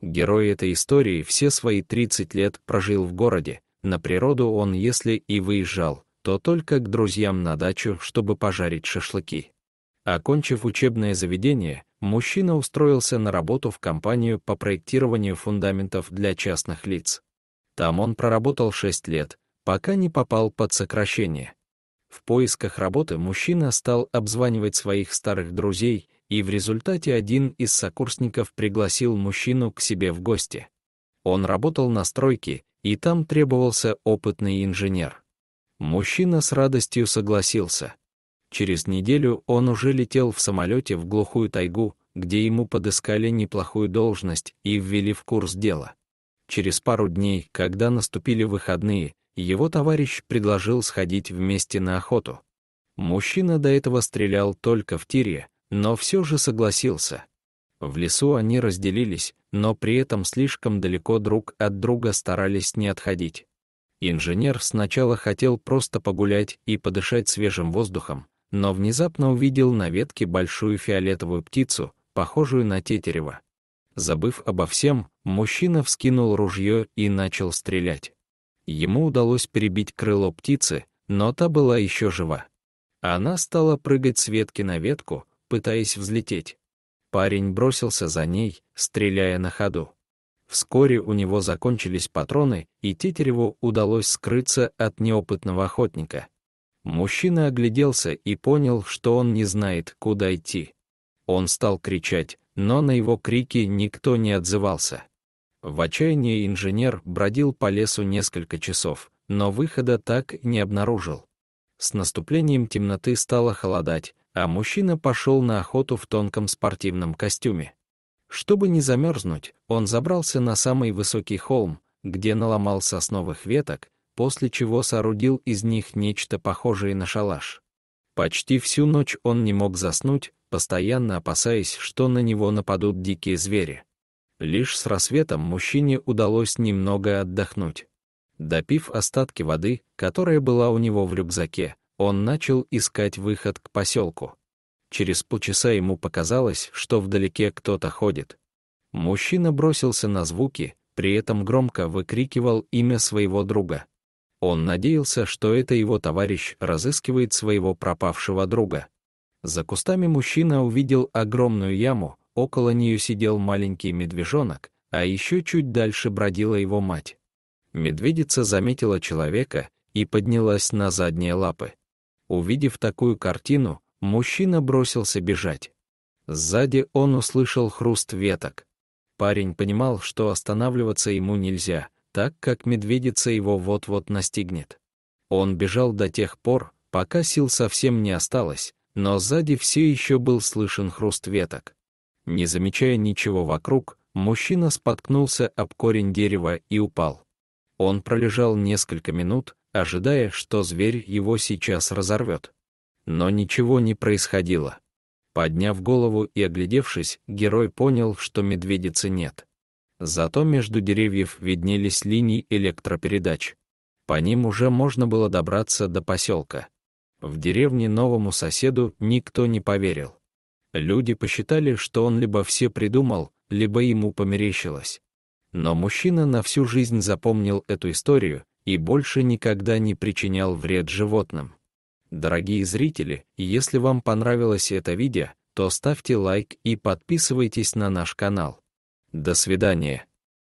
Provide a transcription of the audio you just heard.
Герой этой истории все свои 30 лет прожил в городе. На природу он, если и выезжал, то только к друзьям на дачу, чтобы пожарить шашлыки. Окончив учебное заведение, мужчина устроился на работу в компанию по проектированию фундаментов для частных лиц. Там он проработал 6 лет, пока не попал под сокращение. В поисках работы мужчина стал обзванивать своих старых друзей и в результате один из сокурсников пригласил мужчину к себе в гости. Он работал на стройке, и там требовался опытный инженер. Мужчина с радостью согласился. Через неделю он уже летел в самолете в глухую тайгу, где ему подыскали неплохую должность и ввели в курс дела. Через пару дней, когда наступили выходные, его товарищ предложил сходить вместе на охоту. Мужчина до этого стрелял только в тире, но все же согласился. В лесу они разделились, но при этом слишком далеко друг от друга старались не отходить. Инженер сначала хотел просто погулять и подышать свежим воздухом, но внезапно увидел на ветке большую фиолетовую птицу, похожую на тетерева. Забыв обо всем, мужчина вскинул ружье и начал стрелять. Ему удалось перебить крыло птицы, но та была еще жива. Она стала прыгать с ветки на ветку, пытаясь взлететь. Парень бросился за ней, стреляя на ходу. Вскоре у него закончились патроны, и Тетереву удалось скрыться от неопытного охотника. Мужчина огляделся и понял, что он не знает, куда идти. Он стал кричать, но на его крики никто не отзывался. В отчаянии инженер бродил по лесу несколько часов, но выхода так не обнаружил. С наступлением темноты стало холодать, а мужчина пошел на охоту в тонком спортивном костюме. Чтобы не замерзнуть, он забрался на самый высокий холм, где наломал сосновых веток, после чего соорудил из них нечто похожее на шалаш. Почти всю ночь он не мог заснуть, постоянно опасаясь, что на него нападут дикие звери. Лишь с рассветом мужчине удалось немного отдохнуть. Допив остатки воды, которая была у него в рюкзаке, он начал искать выход к поселку. Через полчаса ему показалось, что вдалеке кто-то ходит. Мужчина бросился на звуки, при этом громко выкрикивал имя своего друга. Он надеялся, что это его товарищ разыскивает своего пропавшего друга. За кустами мужчина увидел огромную яму, около нее сидел маленький медвежонок, а еще чуть дальше бродила его мать. Медведица заметила человека и поднялась на задние лапы. Увидев такую картину, мужчина бросился бежать. Сзади он услышал хруст веток. Парень понимал, что останавливаться ему нельзя, так как медведица его вот-вот настигнет. Он бежал до тех пор, пока сил совсем не осталось, но сзади все еще был слышен хруст веток. Не замечая ничего вокруг, мужчина споткнулся об корень дерева и упал. Он пролежал несколько минут, ожидая, что зверь его сейчас разорвет. Но ничего не происходило. Подняв голову и оглядевшись, герой понял, что медведицы нет. Зато между деревьев виднелись линии электропередач. По ним уже можно было добраться до поселка. В деревне новому соседу никто не поверил. Люди посчитали, что он либо все придумал, либо ему померещилось. Но мужчина на всю жизнь запомнил эту историю и больше никогда не причинял вред животным. Дорогие зрители, если вам понравилось это видео, то ставьте лайк и подписывайтесь на наш канал. До свидания.